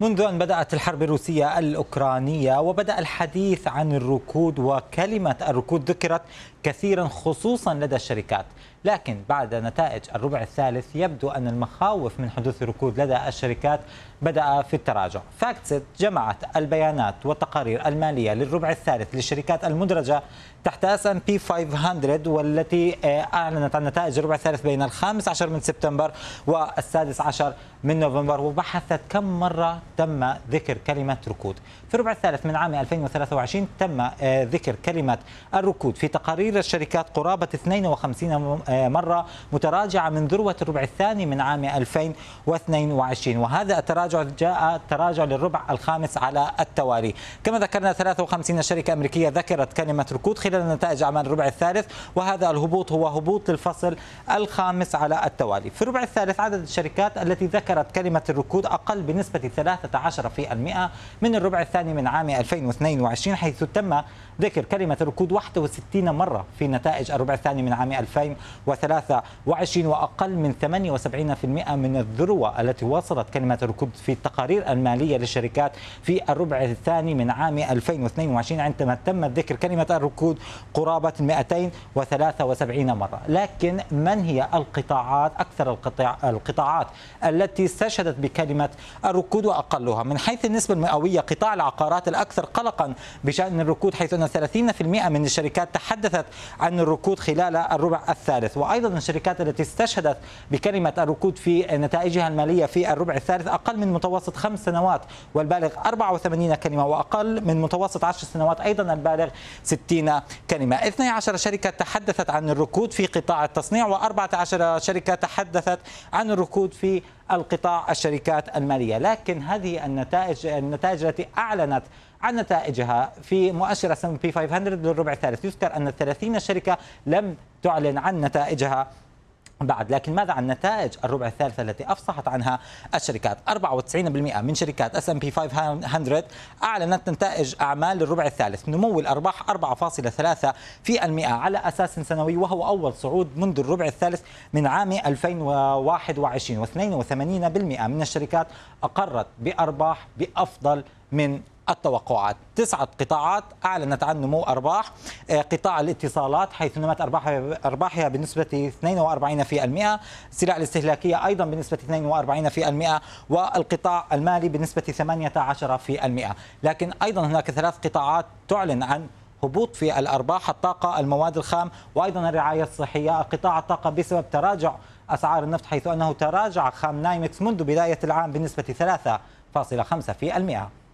منذ أن بدأت الحرب الروسية الأوكرانية وبدأ الحديث عن الركود وكلمة الركود ذكرت كثيرا خصوصا لدى الشركات لكن بعد نتائج الربع الثالث يبدو أن المخاوف من حدوث ركود لدى الشركات بدأ في التراجع فاكتسيت جمعت البيانات والتقارير المالية للربع الثالث للشركات المدرجة تحت اس ام بي 500 والتي آه، اعلنت عن نتائج الربع الثالث بين الخامس عشر من سبتمبر والسادس عشر من نوفمبر وبحثت كم مره تم ذكر كلمه ركود. في الربع الثالث من عام 2023 تم آه، ذكر كلمه الركود في تقارير الشركات قرابه 52 مرة متراجعة من ذروة الربع الثاني من عام 2022 وهذا التراجع جاء تراجع للربع الخامس على التوالي كما ذكرنا 53 شركة أمريكية ذكرت كلمة ركود خلال نتائج أعمال الربع الثالث وهذا الهبوط هو هبوط للفصل الخامس على التوالي في الربع الثالث عدد الشركات التي ذكرت كلمة الركود أقل بنسبة 13% من الربع الثاني من عام 2022 حيث تم ذكر كلمة الركود 61 مرة في نتائج الربع الثاني من عام 2022 2023 وأقل من 78% من الذروة التي وصلت كلمة الركود في التقارير المالية للشركات في الربع الثاني من عام 2022 عندما تم ذكر كلمة الركود قرابة 273 مرة لكن من هي القطاعات أكثر القطاعات التي استشهدت بكلمة الركود وأقلها من حيث النسبة المئوية قطاع العقارات الأكثر قلقا بشأن الركود حيث أن 30% من الشركات تحدثت عن الركود خلال الربع الثالث وأيضا الشركات التي استشهدت بكلمة الركود في نتائجها المالية في الربع الثالث أقل من متوسط خمس سنوات والبالغ 84 كلمة وأقل من متوسط 10 سنوات أيضا البالغ 60 كلمة 12 شركة تحدثت عن الركود في قطاع التصنيع و14 شركة تحدثت عن الركود في القطاع الشركات المالية لكن هذه النتائج النتائج التي أعلنت عن نتائجها في مؤشر S&P 500 للربع الثالث يذكر أن 30 شركة لم تعلن عن نتائجها بعد لكن ماذا عن نتائج الربع الثالث التي افصحت عنها الشركات 94% من شركات اس ام بي 500 اعلنت نتائج اعمال للربع الثالث نمو الارباح 4.3% على اساس سنوي وهو اول صعود منذ الربع الثالث من عام 2021 و82% من الشركات اقرت بارباح بافضل من التوقعات تسعة قطاعات أعلنت عن نمو أرباح آه، قطاع الاتصالات حيث نمت أرباحها بنسبة 42% السلع الاستهلاكية أيضا بنسبة 42% والقطاع المالي بنسبة 18% لكن أيضا هناك ثلاث قطاعات تعلن عن هبوط في الأرباح الطاقة المواد الخام وأيضا الرعاية الصحية قطاع الطاقة بسبب تراجع أسعار النفط حيث أنه تراجع خام نايمكس منذ بداية العام بنسبة 3.5%